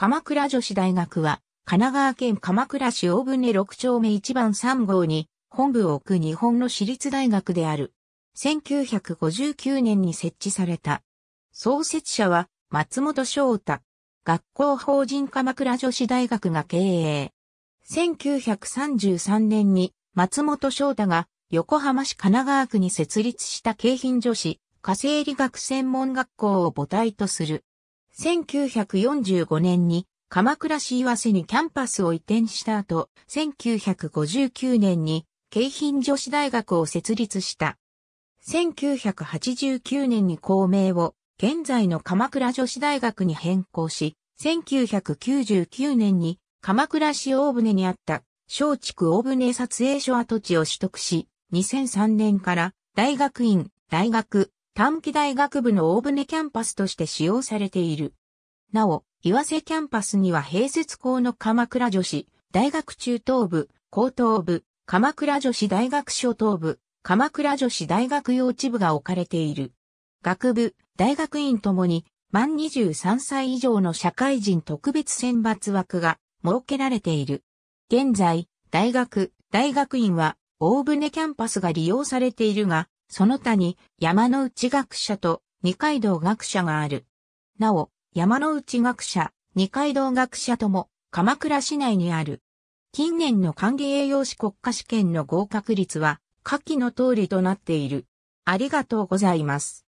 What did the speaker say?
鎌倉女子大学は、神奈川県鎌倉市大船六丁目一番三号に、本部を置く日本の私立大学である。1959年に設置された。創設者は、松本翔太。学校法人鎌倉女子大学が経営。1933年に、松本翔太が、横浜市神奈川区に設立した京浜女子、火星理学専門学校を母体とする。1945年に鎌倉市岩瀬にキャンパスを移転した後、1959年に京浜女子大学を設立した。1989年に校名を現在の鎌倉女子大学に変更し、1999年に鎌倉市大船にあった小畜大船撮影所跡地を取得し、2003年から大学院、大学、短期大学部の大船キャンパスとして使用されている。なお、岩瀬キャンパスには併設校の鎌倉女子、大学中等部、高等部、鎌倉女子大学初等部、鎌倉女子大学幼稚部が置かれている。学部、大学院ともに、満23歳以上の社会人特別選抜枠が設けられている。現在、大学、大学院は、大船キャンパスが利用されているが、その他に山の内学者と二階堂学者がある。なお、山の内学者、二階堂学者とも鎌倉市内にある。近年の管理栄養士国家試験の合格率は下記の通りとなっている。ありがとうございます。